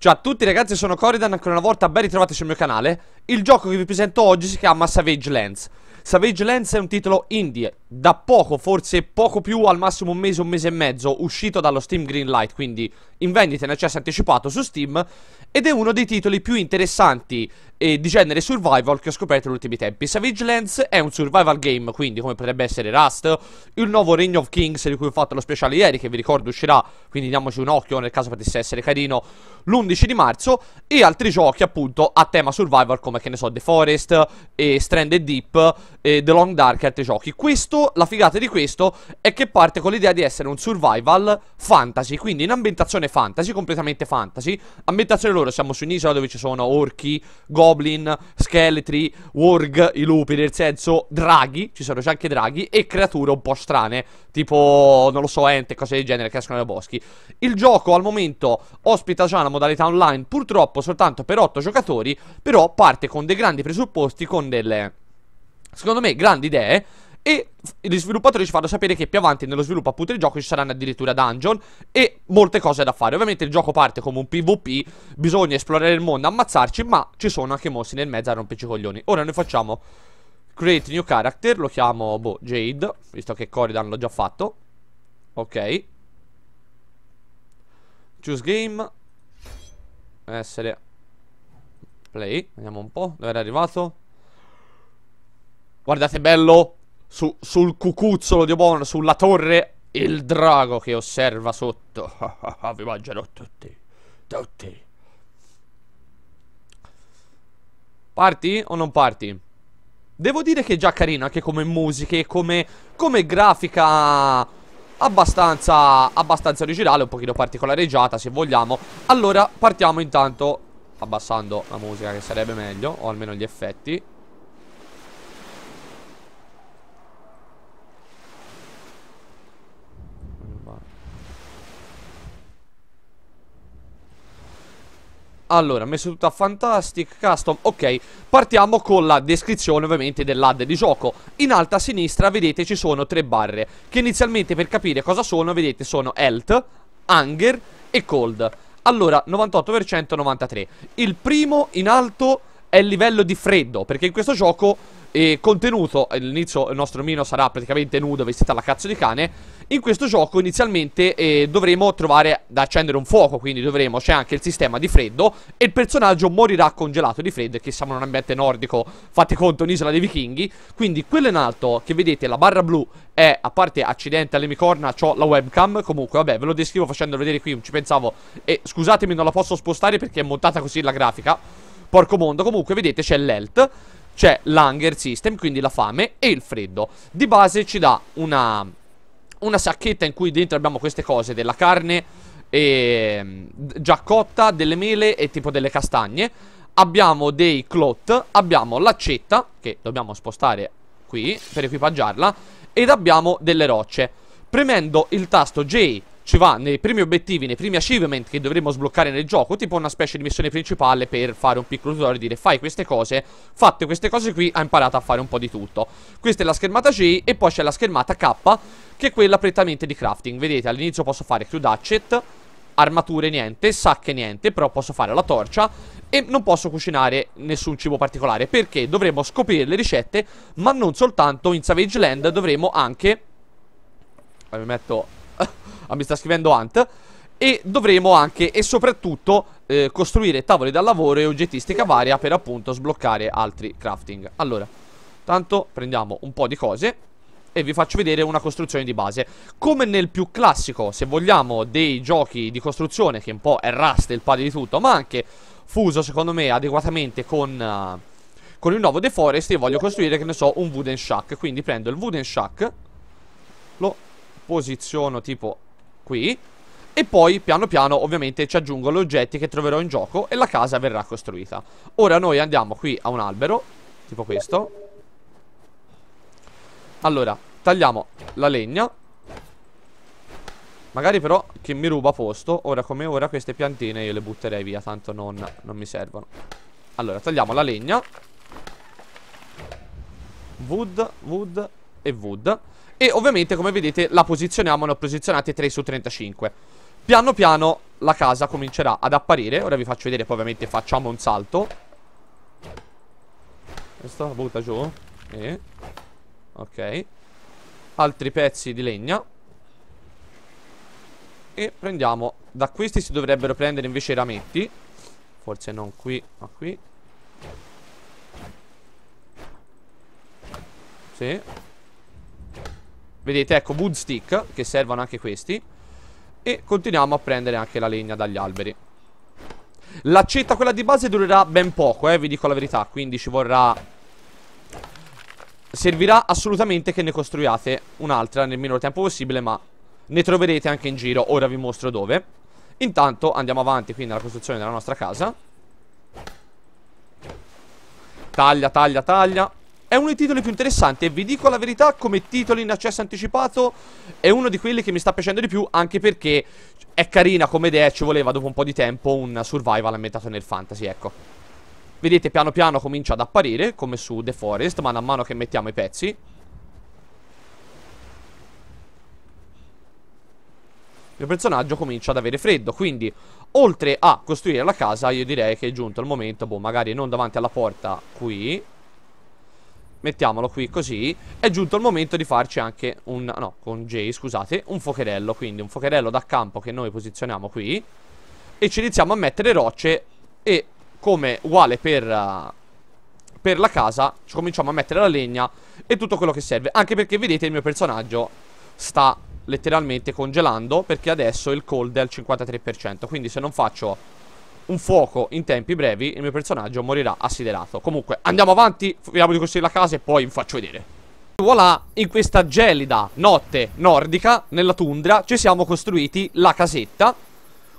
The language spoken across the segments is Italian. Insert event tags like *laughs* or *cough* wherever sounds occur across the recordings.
Ciao a tutti ragazzi, sono Corridan, ancora una volta ben ritrovati sul mio canale Il gioco che vi presento oggi si chiama Savage Lens. Savage Lens è un titolo indie da poco, forse poco più, al massimo un mese, un mese e mezzo, uscito dallo Steam Greenlight, quindi in vendita in accesso anticipato su Steam, ed è uno dei titoli più interessanti eh, di genere survival che ho scoperto negli ultimi tempi. Savage Lands è un survival game, quindi come potrebbe essere Rust, il nuovo Reign of Kings di cui ho fatto lo speciale ieri, che vi ricordo uscirà, quindi diamoci un occhio nel caso potesse essere carino, l'11 di marzo, e altri giochi appunto a tema survival come che ne so, The Forest, e Stranded Deep, e The Long Dark e altri giochi. Questo soprattutto la figata di questo è che parte con l'idea di essere un survival fantasy, quindi in ambientazione fantasy, completamente fantasy. Ambientazione loro, siamo su un'isola dove ci sono orchi, goblin, scheletri, warg, i lupi, nel senso draghi, ci sono già anche draghi, e creature un po' strane, tipo, non lo so, ente, cose del genere che escono dai boschi. Il gioco al momento ospita già la modalità online, purtroppo soltanto per 8 giocatori, però parte con dei grandi presupposti, con delle secondo me grandi idee e gli sviluppatori ci fanno sapere che più avanti nello sviluppo appunto del gioco ci saranno addirittura dungeon e molte cose da fare. Ovviamente il gioco parte come un PvP, bisogna esplorare il mondo, ammazzarci, ma ci sono anche mossi nel mezzo a romperci i coglioni. Ora noi facciamo create new character, lo chiamo boh, Jade, visto che Corridan l'ho già fatto. Ok. Choose game. Essere play, vediamo un po' dove era arrivato. Guardate bello su, sul cucuzzolo di Obon, sulla torre, il drago che osserva sotto. *laughs* Vi mangerò tutti. Tutti. Parti o non parti? Devo dire che è già carino anche come musiche, come, come grafica abbastanza, abbastanza originale, un pochino particolareggiata se vogliamo. Allora partiamo intanto abbassando la musica che sarebbe meglio, o almeno gli effetti. Allora, messo tutto a Fantastic, Custom, ok Partiamo con la descrizione ovviamente dell'add di gioco In alto a sinistra vedete ci sono tre barre Che inizialmente per capire cosa sono, vedete sono Health, Hunger e Cold Allora, 98% 93 Il primo in alto è il livello di freddo Perché in questo gioco è eh, contenuto All'inizio il nostro mino sarà praticamente nudo, vestito alla cazzo di cane in questo gioco inizialmente eh, dovremo trovare da accendere un fuoco, quindi dovremo, c'è anche il sistema di freddo e il personaggio morirà congelato di freddo, Perché siamo in un ambiente nordico, fate conto, un'isola dei vichinghi. Quindi quello in alto che vedete, la barra blu, è, a parte accidente alle micorna, ho la webcam, comunque vabbè, ve lo descrivo facendolo vedere qui, non ci pensavo, e scusatemi non la posso spostare perché è montata così la grafica, porco mondo, comunque vedete c'è l'elt, c'è l'hunger system, quindi la fame e il freddo. Di base ci dà una una sacchetta in cui dentro abbiamo queste cose della carne e, ehm, già cotta, delle mele e tipo delle castagne abbiamo dei clot, abbiamo l'accetta che dobbiamo spostare qui per equipaggiarla ed abbiamo delle rocce premendo il tasto J ci va nei primi obiettivi, nei primi achievement che dovremo sbloccare nel gioco, tipo una specie di missione principale per fare un piccolo tutorial e dire fai queste cose, fatte queste cose qui, ha imparato a fare un po' di tutto. Questa è la schermata J e poi c'è la schermata K, che è quella prettamente di crafting. Vedete, all'inizio posso fare crude hatchet, armature niente, sacche niente, però posso fare la torcia e non posso cucinare nessun cibo particolare perché dovremo scoprire le ricette, ma non soltanto in Savage Land, dovremo anche... Eh, mi metto *laughs* ah, mi sta scrivendo Ant. E dovremo anche e soprattutto eh, costruire tavole da lavoro e oggettistica varia per appunto sbloccare altri crafting. Allora, tanto prendiamo un po' di cose e vi faccio vedere una costruzione di base. Come nel più classico, se vogliamo, dei giochi di costruzione, che un po' è Rust il padre di tutto, ma anche fuso, secondo me, adeguatamente con... Uh, con il nuovo The Forest e voglio costruire, che ne so, un Wooden Shack Quindi prendo il Wooden Shack Lo posiziono tipo qui e poi piano piano ovviamente ci aggiungo gli oggetti che troverò in gioco e la casa verrà costruita Ora noi andiamo qui a un albero Tipo questo Allora tagliamo la legna Magari però che mi ruba posto Ora come ora queste piantine io le butterei via Tanto non, non mi servono Allora tagliamo la legna Wood, wood e wood e ovviamente come vedete la posizioniamo, ne ho posizionate 3 su 35 Piano piano la casa comincerà ad apparire Ora vi faccio vedere, poi ovviamente facciamo un salto Questo la butta giù e... Ok Altri pezzi di legna E prendiamo Da questi si dovrebbero prendere invece i rametti Forse non qui, ma qui Sì Vedete, ecco, wood stick, che servono anche questi. E continuiamo a prendere anche la legna dagli alberi. L'accetta quella di base durerà ben poco, eh, vi dico la verità. Quindi ci vorrà... Servirà assolutamente che ne costruiate un'altra nel minor tempo possibile, ma ne troverete anche in giro. Ora vi mostro dove. Intanto andiamo avanti qui nella costruzione della nostra casa. Taglia, taglia, taglia. È uno dei titoli più interessanti e vi dico la verità come titolo in accesso anticipato è uno di quelli che mi sta piacendo di più anche perché è carina come idea e ci voleva dopo un po' di tempo un survival ambientato nel fantasy, ecco. Vedete piano piano comincia ad apparire come su The Forest man mano che mettiamo i pezzi. Il mio personaggio comincia ad avere freddo, quindi oltre a costruire la casa io direi che è giunto il momento, boh magari non davanti alla porta qui Mettiamolo qui così È giunto il momento di farci anche un... Ah no, con Jay, scusate Un focherello, quindi un focherello da campo che noi posizioniamo qui E ci iniziamo a mettere rocce E come uguale per... Uh, per la casa ci cominciamo a mettere la legna E tutto quello che serve Anche perché vedete il mio personaggio sta letteralmente congelando Perché adesso il cold è al 53% Quindi se non faccio un fuoco in tempi brevi il mio personaggio morirà assiderato. Comunque, andiamo avanti, vediamo di costruire la casa e poi vi faccio vedere. Voilà, in questa gelida notte nordica, nella tundra, ci siamo costruiti la casetta.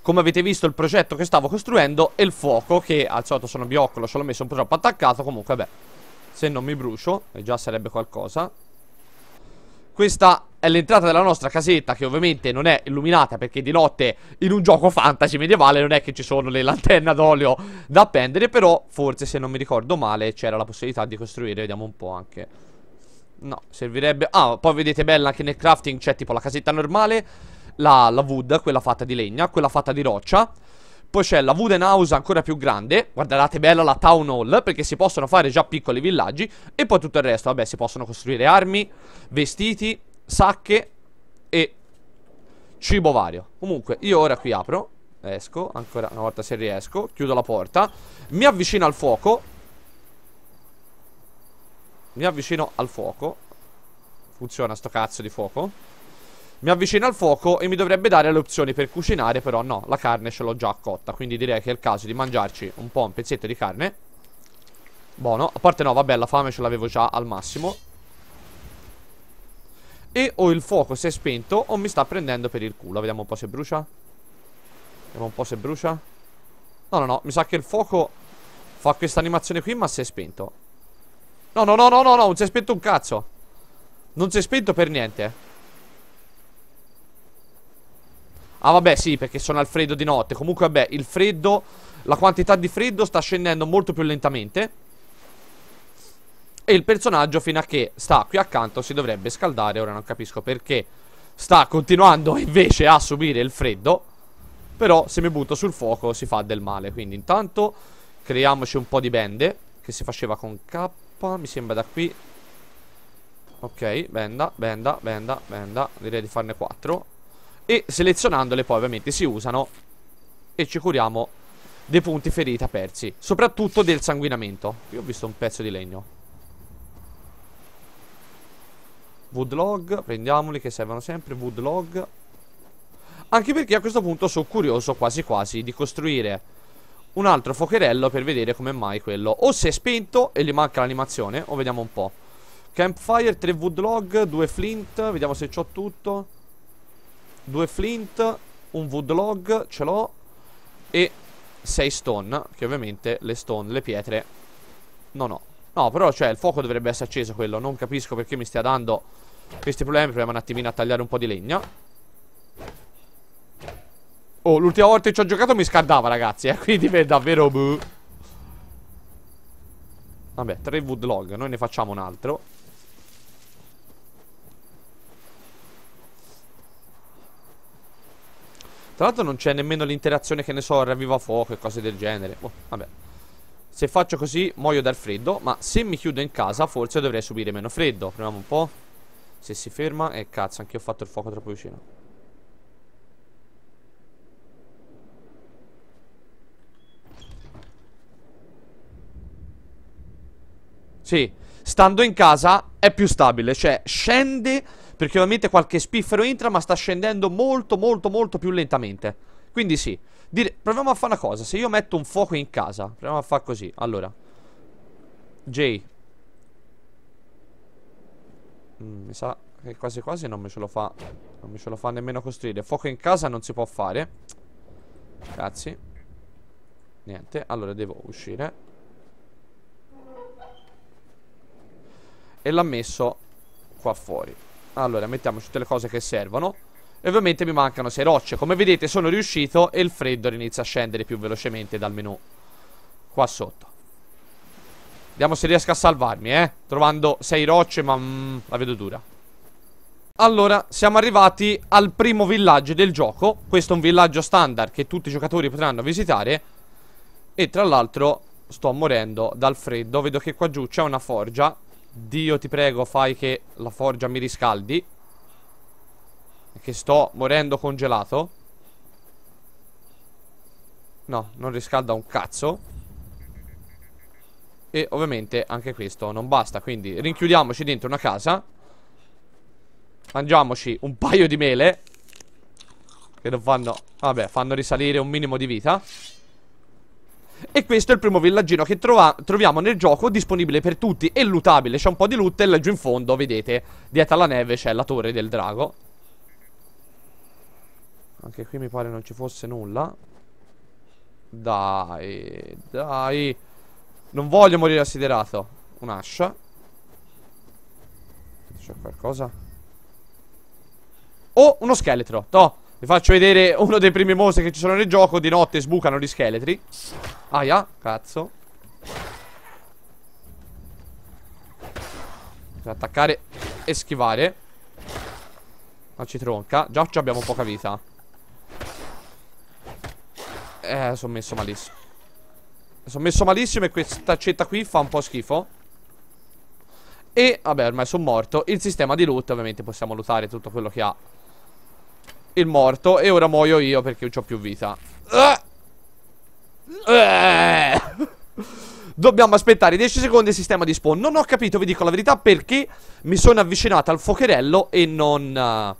Come avete visto il progetto che stavo costruendo e il fuoco che al solito sono bioccolo, ce l'ho messo un po' troppo attaccato, comunque beh, se non mi brucio, già sarebbe qualcosa. Questa è l'entrata della nostra casetta che ovviamente non è illuminata perché di notte in un gioco fantasy medievale non è che ci sono le lanterne d'olio da appendere però forse se non mi ricordo male c'era la possibilità di costruire vediamo un po' anche no servirebbe ah poi vedete bella anche nel crafting c'è tipo la casetta normale la, la wood quella fatta di legna quella fatta di roccia poi c'è la Wooden House ancora più grande. Guardate bella la Town Hall, perché si possono fare già piccoli villaggi. E poi tutto il resto, vabbè, si possono costruire armi, vestiti, sacche e cibo vario. Comunque, io ora qui apro. Esco, ancora una volta se riesco. Chiudo la porta. Mi avvicino al fuoco. Mi avvicino al fuoco. Funziona sto cazzo di fuoco. Mi avvicino al fuoco e mi dovrebbe dare le opzioni per cucinare Però no, la carne ce l'ho già cotta Quindi direi che è il caso di mangiarci un po' un pezzetto di carne Buono, a parte no, vabbè, la fame ce l'avevo già al massimo E o il fuoco si è spento o mi sta prendendo per il culo Vediamo un po' se brucia Vediamo un po' se brucia No, no, no, mi sa che il fuoco fa questa animazione qui ma si è spento No, no, no, no, no, no, non si è spento un cazzo Non si è spento per niente Ah vabbè sì perché sono al freddo di notte Comunque vabbè il freddo La quantità di freddo sta scendendo molto più lentamente E il personaggio fino a che sta qui accanto si dovrebbe scaldare Ora non capisco perché Sta continuando invece a subire il freddo Però se mi butto sul fuoco si fa del male Quindi intanto creiamoci un po' di bende Che si faceva con K Mi sembra da qui Ok, benda, benda, benda, benda Direi di farne 4 e selezionandole poi ovviamente si usano E ci curiamo dei punti ferita persi Soprattutto del sanguinamento Io ho visto un pezzo di legno Woodlog Prendiamoli che servono sempre Woodlog Anche perché a questo punto sono curioso quasi quasi Di costruire un altro focherello Per vedere come mai quello O si è spento e gli manca l'animazione O vediamo un po' Campfire, 3 woodlog, 2 flint Vediamo se ho tutto Due flint, un wood log, ce l'ho. E sei stone, che ovviamente le stone, le pietre, non ho. No, però cioè il fuoco dovrebbe essere acceso quello. Non capisco perché mi stia dando questi problemi. Proviamo un attimino a tagliare un po' di legna. Oh, l'ultima volta che ci ho giocato mi scaldava, ragazzi, eh. *laughs* Quindi è davvero... Buh. Vabbè, tre wood log, noi ne facciamo un altro Tra l'altro non c'è nemmeno l'interazione che ne so, ravviva fuoco e cose del genere. Oh, vabbè. Se faccio così muoio dal freddo, ma se mi chiudo in casa forse dovrei subire meno freddo. Proviamo un po'. Se si ferma, e eh, cazzo, io ho fatto il fuoco troppo vicino. Sì, stando in casa è più stabile, cioè scende perché ovviamente qualche spiffero entra ma sta scendendo molto molto molto più lentamente Quindi sì dire, Proviamo a fare una cosa Se io metto un fuoco in casa Proviamo a fare così Allora Jay mm, Mi sa che quasi quasi non me ce lo fa Non me ce lo fa nemmeno costruire Fuoco in casa non si può fare Cazzi Niente Allora devo uscire E l'ha messo qua fuori allora, mettiamo tutte le cose che servono. E ovviamente mi mancano 6 rocce. Come vedete sono riuscito e il freddo inizia a scendere più velocemente dal menu. Qua sotto. Vediamo se riesco a salvarmi, eh. Trovando 6 rocce, ma mm, la vedo dura. Allora, siamo arrivati al primo villaggio del gioco. Questo è un villaggio standard che tutti i giocatori potranno visitare. E tra l'altro sto morendo dal freddo. Vedo che qua giù c'è una forgia Dio ti prego fai che la forgia mi riscaldi Che sto morendo congelato No, non riscalda un cazzo E ovviamente anche questo non basta Quindi rinchiudiamoci dentro una casa Mangiamoci un paio di mele Che non fanno... Vabbè, fanno risalire un minimo di vita e questo è il primo villaggino che troviamo nel gioco Disponibile per tutti e lootabile C'è un po' di loot e laggiù in fondo, vedete Dietro alla neve c'è la torre del drago Anche qui mi pare non ci fosse nulla Dai Dai Non voglio morire assiderato Un'ascia C'è qualcosa Oh, uno scheletro Toh vi faccio vedere uno dei primi mostri che ci sono nel gioco. Di notte sbucano gli scheletri. Aia, cazzo. Per attaccare e schivare. Ma ci tronca. Già ci abbiamo poca vita. Eh, sono messo malissimo. Sono messo malissimo e questa accetta qui fa un po' schifo. E, vabbè, ormai sono morto. Il sistema di loot, ovviamente, possiamo lootare tutto quello che ha il morto E ora muoio io perché non ho più vita *laughs* Dobbiamo aspettare 10 secondi il sistema di spawn Non ho capito, vi dico la verità, perché mi sono avvicinato al fuocherello e non... Eh,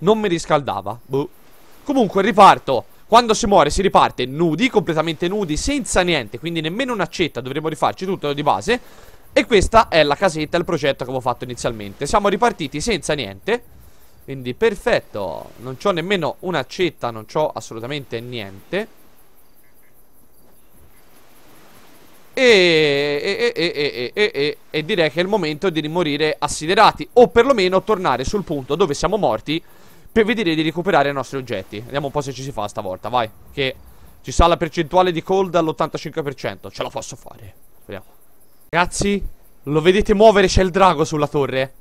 non mi riscaldava boh. Comunque riparto Quando si muore si riparte nudi, completamente nudi, senza niente Quindi nemmeno un'accetta, dovremmo rifarci tutto di base E questa è la casetta, il progetto che avevo fatto inizialmente Siamo ripartiti senza niente quindi perfetto Non ho nemmeno una accetta Non ho assolutamente niente e, e, e, e, direi che è il momento di rimorire assiderati O perlomeno tornare sul punto dove siamo morti Per vedere di recuperare i nostri oggetti Vediamo un po' se ci si fa stavolta, vai Che ci sa la percentuale di cold all'85% Ce la posso fare Speriamo Ragazzi, lo vedete muovere? C'è il drago sulla torre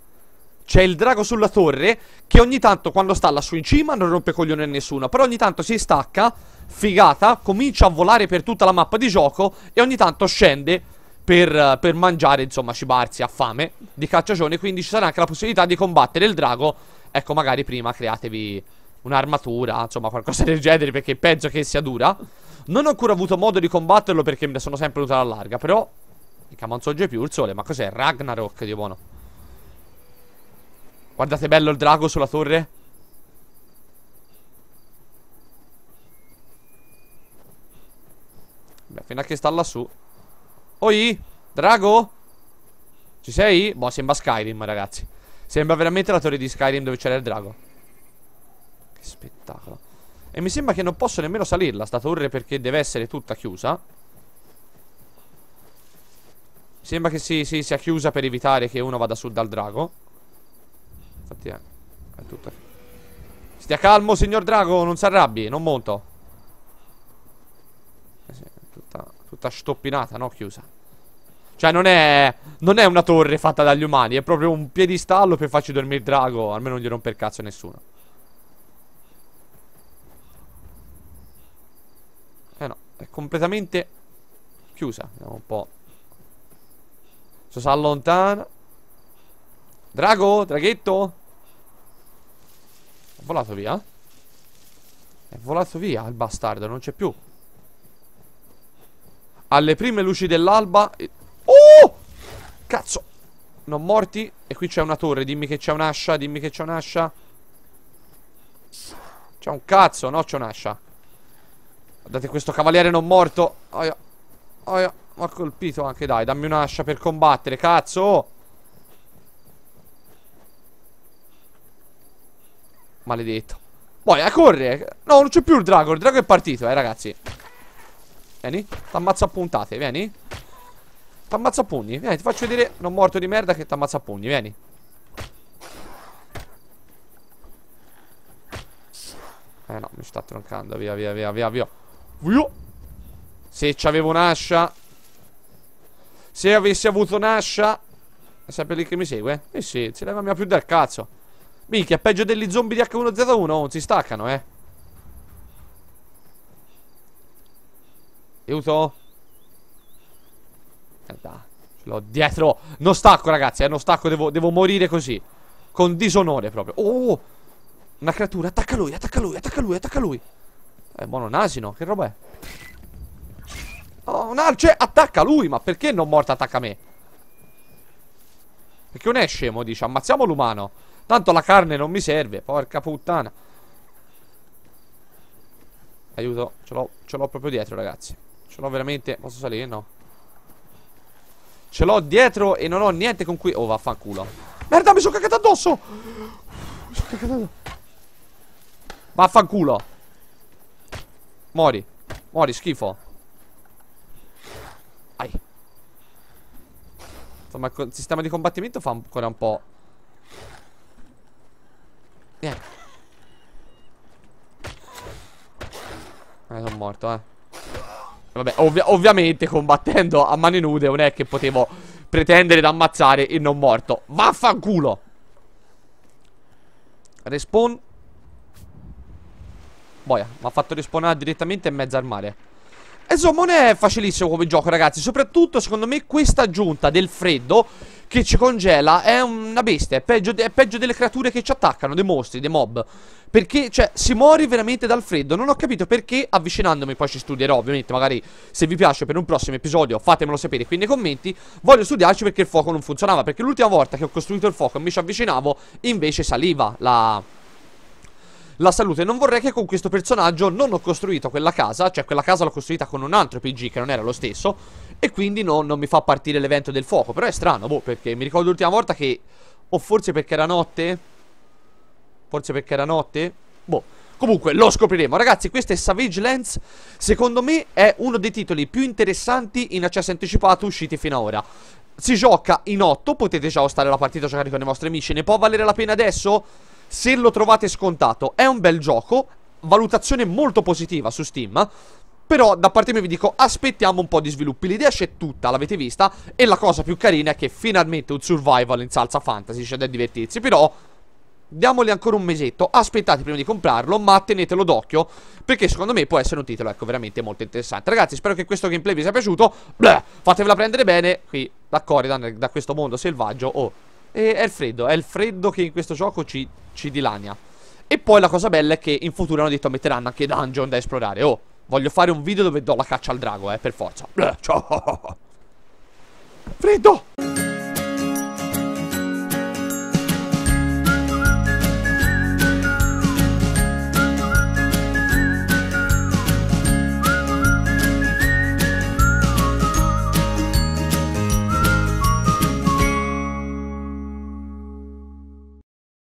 c'è il drago sulla torre che ogni tanto quando sta lassù in cima non rompe coglione a nessuno Però ogni tanto si stacca, figata, comincia a volare per tutta la mappa di gioco e ogni tanto scende per, per mangiare, insomma, cibarsi a fame di cacciagione Quindi ci sarà anche la possibilità di combattere il drago Ecco, magari prima createvi un'armatura, insomma, qualcosa del genere perché penso che sia dura Non ho ancora avuto modo di combatterlo perché mi sono sempre venuto alla larga, però... Mica non sorge più il sole, ma cos'è? Ragnarok di buono Guardate bello il drago sulla torre Beh, fino a che sta lassù Oi, drago Ci sei? Boh, sembra Skyrim, ragazzi Sembra veramente la torre di Skyrim dove c'era il drago Che spettacolo E mi sembra che non posso nemmeno salirla Sta torre perché deve essere tutta chiusa Sembra che si, si sia chiusa per evitare che uno vada su dal drago Infatti è, eh, è tutto Stia calmo signor Drago Non si arrabbi Non monto eh Tutta, tutta stoppinata no chiusa Cioè non è Non è una torre fatta dagli umani È proprio un piedistallo per farci dormire il Drago Almeno non gli rompe il cazzo a nessuno Eh no È completamente Chiusa Vediamo un po' Se si allontana Drago, draghetto È volato via È volato via il bastardo, non c'è più Alle prime luci dell'alba Oh! Cazzo Non morti E qui c'è una torre, dimmi che c'è un'ascia Dimmi che c'è un'ascia C'è un cazzo, no c'è un'ascia Guardate questo cavaliere non morto Aia Aia Mi ha colpito anche, dai Dammi un'ascia per combattere, cazzo oh Maledetto. Poi, a correre. No, non c'è più il drago. Il drago è partito, eh, ragazzi. Vieni. T'ammazza a puntate, vieni. T'ammazza a pugni. Vieni, ti faccio vedere. Non morto di merda che t'ammazza a pugni, vieni. Eh no, mi sta troncando. Via, via, via, via, via. Via. Se c'avevo un'ascia. Se avessi avuto un'ascia. È sempre lì che mi segue? Eh sì, si leva mia più del cazzo. Minchia, peggio degli zombie di H1Z1 Non si staccano, eh Aiuto Guarda Ce l'ho dietro Non stacco, ragazzi, eh Non stacco, devo, devo morire così Con disonore proprio Oh Una creatura Attacca lui, attacca lui, attacca lui, attacca lui È buono un asino Che roba è? Oh, un arce Attacca lui Ma perché non morta attacca me? Perché non è scemo, dice Ammazziamo l'umano Tanto la carne non mi serve, porca puttana. Aiuto, ce l'ho proprio dietro, ragazzi. Ce l'ho veramente... Posso salire? No. Ce l'ho dietro e non ho niente con cui... Oh, vaffanculo. Merda, mi sono cagato addosso! Mi sono cagato addosso. Vaffanculo. Mori. Mori, schifo. Ai. Insomma, il sistema di combattimento fa ancora un po' Vieni. Eh, sono morto, eh. Vabbè, ovvi ovviamente combattendo a mani nude non è che potevo pretendere di ammazzare il non morto. Vaffanculo! Respawn. Boia, mi ha fatto respawnare direttamente in mezzo al mare. Insomma, non è facilissimo come gioco, ragazzi. Soprattutto, secondo me, questa aggiunta del freddo che ci congela è una bestia, è peggio, è peggio delle creature che ci attaccano, dei mostri, dei mob. Perché, cioè, si muore veramente dal freddo. Non ho capito perché, avvicinandomi, poi ci studierò, ovviamente, magari se vi piace per un prossimo episodio fatemelo sapere qui nei commenti. Voglio studiarci perché il fuoco non funzionava, perché l'ultima volta che ho costruito il fuoco e mi ci avvicinavo, invece saliva la la salute. Non vorrei che con questo personaggio non ho costruito quella casa, cioè quella casa l'ho costruita con un altro PG che non era lo stesso. E quindi no, non mi fa partire l'evento del fuoco Però è strano, boh, perché mi ricordo l'ultima volta che O forse perché era notte Forse perché era notte Boh Comunque lo scopriremo Ragazzi questo è Savage Lens Secondo me è uno dei titoli più interessanti in accesso anticipato usciti fino ad ora Si gioca in 8 Potete già ostare la partita a giocare con i vostri amici Ne può valere la pena adesso? Se lo trovate scontato È un bel gioco Valutazione molto positiva su Steam però da parte mia vi dico aspettiamo un po' di sviluppi L'idea c'è tutta, l'avete vista E la cosa più carina è che finalmente un survival in salsa fantasy C'è da divertirsi Però diamogli ancora un mesetto Aspettate prima di comprarlo ma tenetelo d'occhio Perché secondo me può essere un titolo ecco veramente molto interessante Ragazzi spero che questo gameplay vi sia piaciuto Bleh, Fatevela prendere bene qui da Corridan, da questo mondo selvaggio Oh, e è il freddo È il freddo che in questo gioco ci, ci dilania E poi la cosa bella è che in futuro hanno detto metteranno anche dungeon da esplorare Oh Voglio fare un video dove do la caccia al drago, eh, per forza. Ciao. Freddo!